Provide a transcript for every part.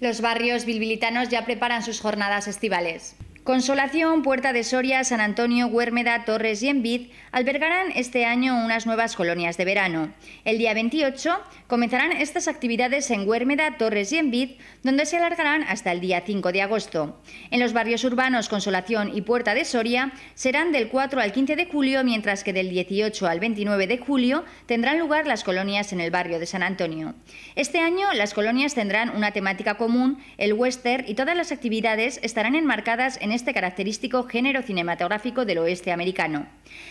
Los barrios bilbilitanos ya preparan sus jornadas estivales. Consolación, Puerta de Soria, San Antonio, Huérmeda, Torres y Envid albergarán este año unas nuevas colonias de verano. El día 28 comenzarán estas actividades en Huérmeda, Torres y Envid, donde se alargarán hasta el día 5 de agosto. En los barrios urbanos Consolación y Puerta de Soria serán del 4 al 15 de julio, mientras que del 18 al 29 de julio tendrán lugar las colonias en el barrio de San Antonio. Este año las colonias tendrán una temática común, el western, y todas las actividades estarán enmarcadas en este característico género cinematográfico del oeste americano.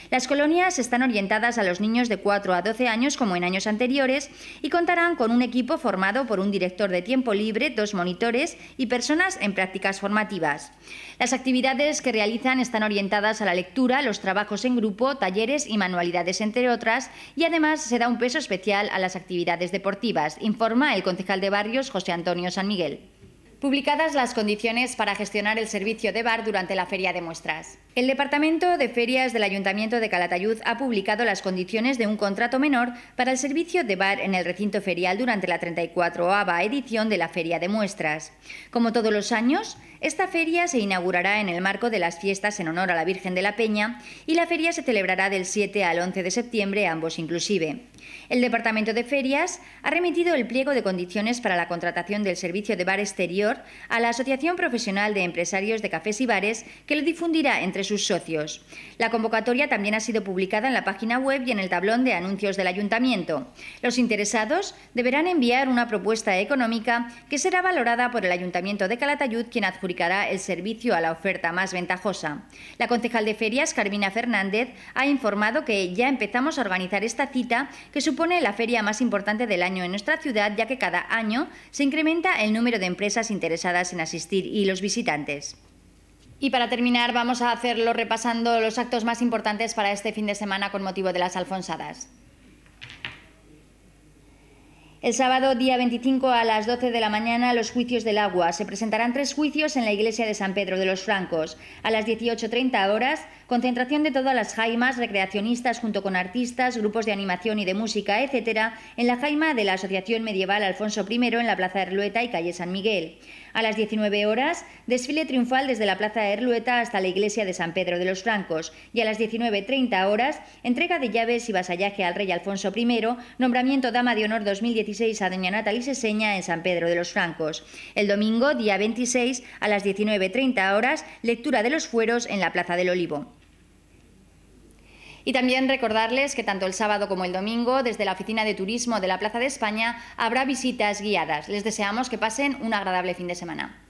Las colonias están orientadas a los niños de 4 a 12 años como en años anteriores y contarán con un equipo formado por un director de tiempo libre, dos monitores y personas en prácticas formativas. Las actividades que realizan están orientadas a la lectura, los trabajos en grupo, talleres y manualidades entre otras y además se da un peso especial a las actividades deportivas, informa el concejal de barrios José Antonio San Miguel publicadas las condiciones para gestionar el servicio de bar durante la feria de muestras. El Departamento de Ferias del Ayuntamiento de Calatayud ha publicado las condiciones de un contrato menor para el servicio de bar en el recinto ferial durante la 34ª edición de la Feria de Muestras. Como todos los años, esta feria se inaugurará en el marco de las fiestas en honor a la Virgen de la Peña y la feria se celebrará del 7 al 11 de septiembre, ambos inclusive. El Departamento de Ferias ha remitido el pliego de condiciones para la contratación del servicio de bar exterior a la Asociación Profesional de Empresarios de Cafés y Bares, que lo difundirá entre sus socios. La convocatoria también ha sido publicada en la página web y en el tablón de anuncios del Ayuntamiento. Los interesados deberán enviar una propuesta económica que será valorada por el Ayuntamiento de Calatayud, quien adjudicará el servicio a la oferta más ventajosa. La concejal de ferias, Carmina Fernández, ha informado que ya empezamos a organizar esta cita, que supone la feria más importante del año en nuestra ciudad, ya que cada año se incrementa el número de empresas interesadas en asistir y los visitantes. Y para terminar, vamos a hacerlo repasando los actos más importantes para este fin de semana con motivo de las alfonsadas. El sábado día 25 a las 12 de la mañana los juicios del agua. Se presentarán tres juicios en la iglesia de San Pedro de los Francos. A las 18.30 horas, concentración de todas las jaimas, recreacionistas junto con artistas, grupos de animación y de música, etc., en la jaima de la Asociación Medieval Alfonso I en la Plaza Erlueta y Calle San Miguel. A las 19 horas, desfile triunfal desde la Plaza de Erlueta hasta la iglesia de San Pedro de los Francos y a las 19.30 horas, entrega de llaves y vasallaje al rey Alfonso I, nombramiento Dama de Honor 2016 a doña Natalie Seseña en San Pedro de los Francos. El domingo, día 26, a las 19.30 horas, lectura de los fueros en la Plaza del Olivo. Y también recordarles que tanto el sábado como el domingo, desde la Oficina de Turismo de la Plaza de España, habrá visitas guiadas. Les deseamos que pasen un agradable fin de semana.